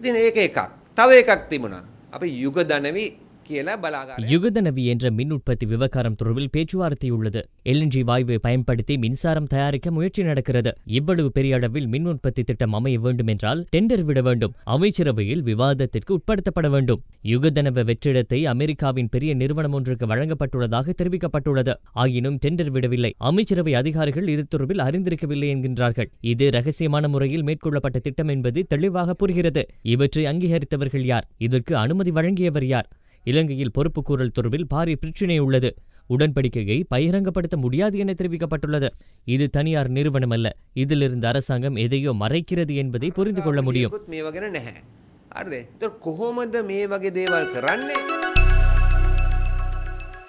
ඉතින් ඒක එකක්. තව එකක් තිබුණා. අපි යුග දනවි யுகதனவி என்ற மின் உற்பத்தி விவகாரம் தொடர்பில் பேச்சுவார்த்தை உள்ளது எல்என்ஜி வாயுவை பயன்படுத்தி மின்சாரம் தயாரிக்க முயற்சி நடக்கிறது இவ்வளவு பெரிய அளவில் மின் உற்பத்தி திட்டம் அமைய வேண்டும் என்றால் டெண்டர் விட வேண்டும் அமைச்சரவையில் விவாதத்திற்கு உட்படுத்தப்பட வேண்டும் யுகதனவ வெற்றிடத்தை அமெரிக்காவின் பெரிய நிறுவனம் ஒன்றுக்கு வழங்கப்பட்டுள்ளதாக தெரிவிக்கப்பட்டுள்ளது ஆயினும் டெண்டர் விடவில்லை அமைச்சரவை அதிகாரிகள் இது தொடர்பில் அறிந்திருக்கவில்லை என்கின்றார்கள் இது ரகசியமான முறையில் மேற்கொள்ளப்பட்ட திட்டம் என்பது தெளிவாக புரிகிறது இவற்றை அங்கீகரித்தவர்கள் யார் இதற்கு அனுமதி வழங்கியவர் யார் இலங்கையில் பொறுப்புக்கூறல் தொடர்பில் பாரிய பிரச்சினை உள்ளது உடன்படிக்கையை பகிரங்கப்படுத்த முடியாது என தெரிவிக்கப்பட்டுள்ளது இது தனியார் நிறுவனம் அல்ல இதிலிருந்து அரசாங்கம் எதையோ மறைக்கிறது என்பதை புரிந்து கொள்ள முடியும்